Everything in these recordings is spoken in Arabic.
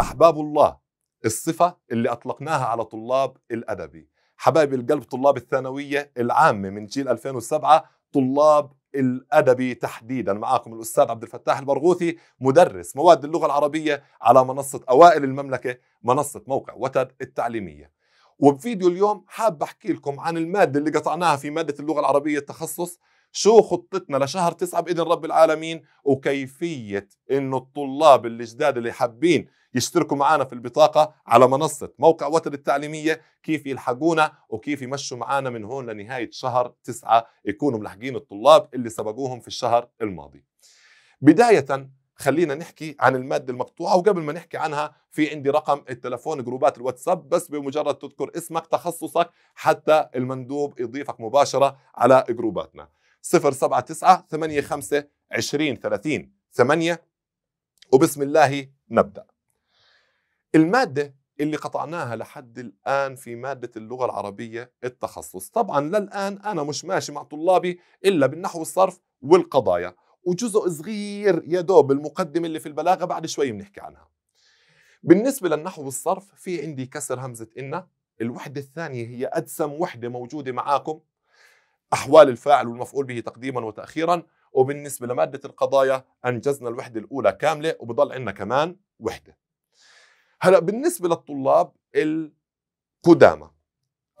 أحباب الله الصفة اللي أطلقناها على طلاب الأدبي حبايب القلب طلاب الثانوية العامة من جيل 2007 طلاب الأدبي تحديدا معاكم الأستاذ عبد الفتاح البرغوثي مدرس مواد اللغة العربية على منصة أوائل المملكة منصة موقع وتد التعليمية وبفيديو اليوم حاب أحكي لكم عن المادة اللي قطعناها في مادة اللغة العربية التخصص شو خطتنا لشهر تسعة بإذن رب العالمين وكيفية إنه الطلاب الجداد اللي, اللي حابين يشتركوا معنا في البطاقة على منصة موقع وتر التعليمية كيف يلحقونا وكيف يمشوا معنا من هون لنهاية شهر تسعة يكونوا ملحقين الطلاب اللي سبقوهم في الشهر الماضي بداية خلينا نحكي عن المادة المقطوعة وقبل ما نحكي عنها في عندي رقم التلفون جروبات الواتساب بس بمجرد تذكر اسمك تخصصك حتى المندوب يضيفك مباشرة على جروباتنا 079 85 20 30 8 وبسم الله نبدأ المادة اللي قطعناها لحد الآن في مادة اللغة العربية التخصص طبعا للآن أنا مش ماشي مع طلابي إلا بالنحو والصرف والقضايا وجزء صغير يا دوب المقدمة اللي في البلاغة بعد شوي بنحكي عنها بالنسبة للنحو والصرف في عندي كسر همزة إن الوحدة الثانية هي أدسم وحدة موجودة معاكم أحوال الفاعل والمفعول به تقديما وتأخيرا وبالنسبة لمادة القضايا أنجزنا الوحدة الأولى كاملة وبضل عندنا كمان وحدة هلا بالنسبه للطلاب القدامى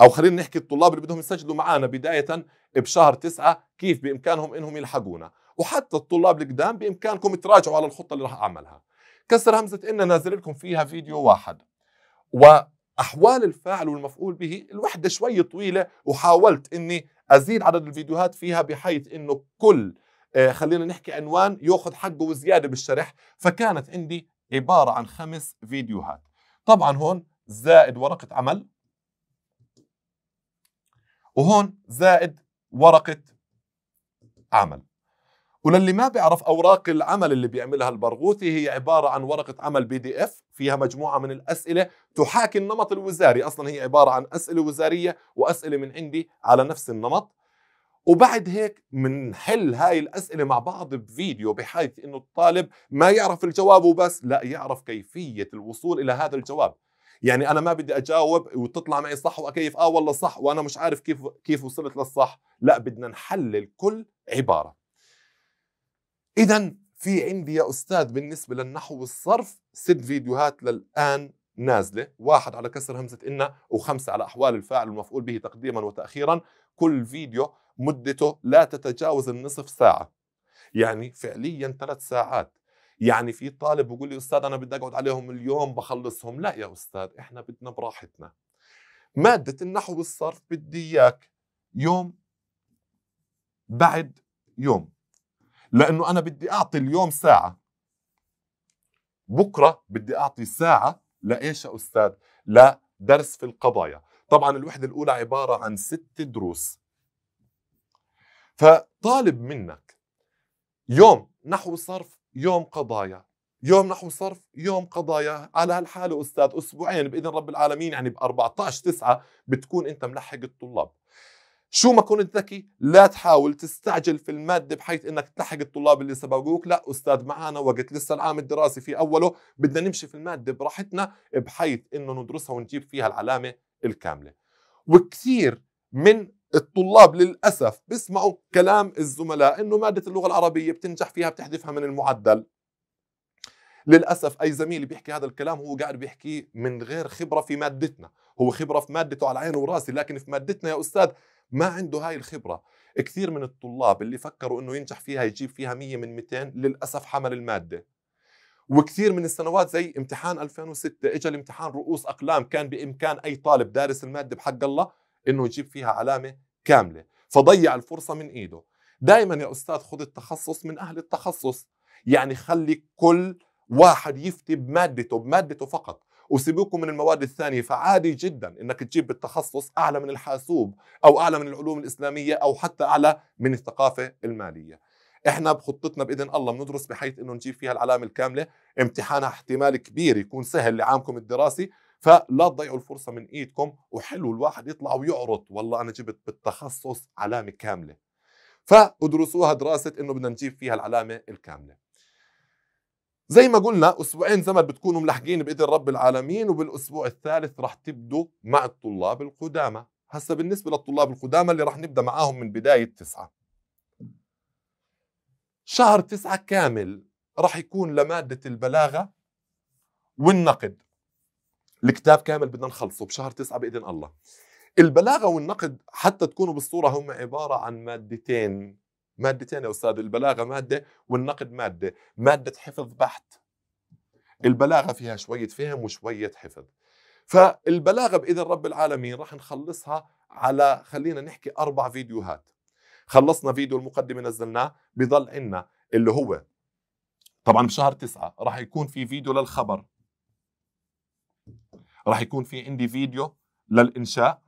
او خلينا نحكي الطلاب اللي بدهم يسجلوا معنا بدايه بشهر تسعة كيف بامكانهم انهم يلحقونا وحتى الطلاب القدام بامكانكم تراجعوا على الخطه اللي راح اعملها كسر همزه ان نازل لكم فيها فيديو واحد واحوال الفاعل والمفعول به الوحده شوي طويله وحاولت اني ازيد عدد الفيديوهات فيها بحيث انه كل آه، خلينا نحكي عنوان ياخذ حقه وزياده بالشرح فكانت عندي عبارة عن خمس فيديوهات طبعا هون زائد ورقة عمل وهون زائد ورقة عمل وللي ما بيعرف اوراق العمل اللي بيعملها البرغوثي هي عباره عن ورقه عمل بي دي اف فيها مجموعه من الاسئله تحاكي النمط الوزاري اصلا هي عباره عن اسئله وزاريه واسئله من عندي على نفس النمط وبعد هيك بنحل هاي الأسئلة مع بعض بفيديو بحيث إنه الطالب ما يعرف الجواب وبس لا يعرف كيفية الوصول إلى هذا الجواب يعني انا ما بدي اجاوب وتطلع معي صح واكيف اه والله صح وانا مش عارف كيف كيف وصلت للصح لا بدنا نحلل كل عباره اذا في عندي يا استاذ بالنسبه للنحو والصرف ست فيديوهات للان نازله واحد على كسر همزه ان وخمسه على احوال الفاعل والمفعول به تقديما وتاخيرا كل فيديو مدته لا تتجاوز النصف ساعة يعني فعليا ثلاث ساعات يعني في طالب بيقول لي أستاذ أنا بدي أقعد عليهم اليوم بخلصهم لا يا أستاذ إحنا بدنا براحتنا مادة النحو والصرف بدي إياك يوم بعد يوم لأنه أنا بدي أعطي اليوم ساعة بكرة بدي أعطي ساعة لإيش يا أستاذ؟ لدرس في القضايا طبعا الوحدة الأولى عبارة عن ست دروس فطالب منك يوم نحو صرف يوم قضايا يوم نحو صرف يوم قضايا على هالحالة أستاذ أسبوعين بإذن رب العالمين يعني ب 14 9 بتكون أنت ملحق الطلاب شو ما كنت ذكي لا تحاول تستعجل في المادة بحيث انك تلحق الطلاب اللي سبقوك لا استاذ معانا وقت لسه العام الدراسي في اوله بدنا نمشي في المادة براحتنا بحيث انه ندرسها ونجيب فيها العلامة الكاملة وكثير من الطلاب للأسف بيسمعوا كلام الزملاء إنه مادة اللغة العربية بتنجح فيها بتحذفها من المعدل للأسف أي زميل بيحكي هذا الكلام هو قاعد بيحكيه من غير خبرة في مادتنا هو خبرة في مادته على عينه وراسي لكن في مادتنا يا أستاذ ما عنده هاي الخبرة كثير من الطلاب اللي فكروا انه ينجح فيها يجيب فيها 100 من 200 للاسف حمل الماده وكثير من السنوات زي امتحان 2006 اجى الامتحان رؤوس اقلام كان بامكان اي طالب دارس الماده بحق الله انه يجيب فيها علامه كامله فضيع الفرصه من ايده دائما يا استاذ خذ التخصص من اهل التخصص يعني خلي كل واحد يفتي بمادته بمادته فقط وسيبوكم من المواد الثانية فعادي جدا انك تجيب بالتخصص اعلى من الحاسوب او اعلى من العلوم الاسلامية او حتى اعلى من الثقافة المالية احنا بخطتنا باذن الله بندرس بحيث انه نجيب فيها العلامة الكاملة امتحانها احتمال كبير يكون سهل لعامكم الدراسي فلا تضيعوا الفرصه من ايدكم وحلو الواحد يطلع ويعرض والله انا جبت بالتخصص علامه كامله فادرسوها دراسه انه بدنا نجيب فيها العلامه الكامله زي ما قلنا اسبوعين زمن بتكونوا ملحقين باذن رب العالمين وبالاسبوع الثالث رح تبدوا مع الطلاب القدامى هسا بالنسبه للطلاب القدامى اللي رح نبدا معاهم من بدايه تسعة شهر تسعة كامل رح يكون لماده البلاغه والنقد الكتاب كامل بدنا نخلصه بشهر تسعة باذن الله البلاغه والنقد حتى تكونوا بالصوره هم عباره عن مادتين مادتين يا استاذ البلاغه ماده والنقد ماده ماده حفظ بحت البلاغه فيها شويه فهم وشويه حفظ فالبلاغه باذن رب العالمين راح نخلصها على خلينا نحكي اربع فيديوهات خلصنا فيديو المقدمه نزلناه بضل عنا اللي هو طبعا بشهر تسعة راح يكون في فيديو للخبر راح يكون في عندي فيديو للإنشاء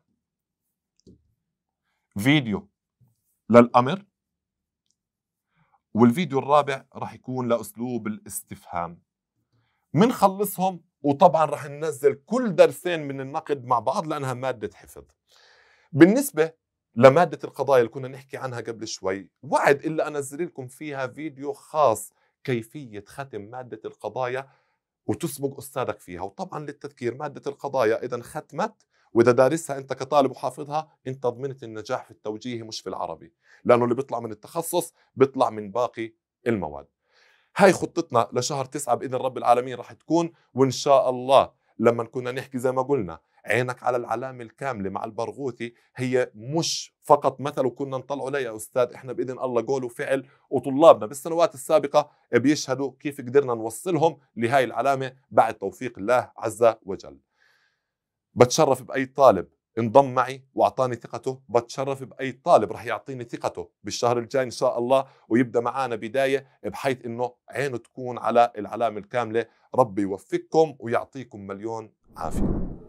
فيديو للأمر والفيديو الرابع راح يكون لأسلوب الاستفهام منخلصهم وطبعا راح ننزل كل درسين من النقد مع بعض لأنها مادة حفظ بالنسبة لمادة القضايا اللي كنا نحكي عنها قبل شوي وعد إلا أنزل لكم فيها فيديو خاص كيفية ختم مادة القضايا وتسبق أستاذك فيها وطبعا للتذكير مادة القضايا إذا ختمت واذا دارسها انت كطالب وحافظها انت ضمنت النجاح في التوجيهي مش في العربي لانه اللي بيطلع من التخصص بيطلع من باقي المواد هاي خطتنا لشهر تسعة بإذن رب العالمين راح تكون وإن شاء الله لما كنا نحكي زي ما قلنا عينك على العلامة الكاملة مع البرغوثي هي مش فقط مثل وكنا نطلع لا يا أستاذ إحنا بإذن الله قول وفعل وطلابنا بالسنوات السابقة بيشهدوا كيف قدرنا نوصلهم لهاي العلامة بعد توفيق الله عز وجل بتشرف بأي طالب انضم معي واعطاني ثقته بتشرف باي طالب رح يعطيني ثقته بالشهر الجاي ان شاء الله ويبدا معانا بدايه بحيث انه عينه تكون على العلامه الكامله ربي يوفقكم ويعطيكم مليون عافيه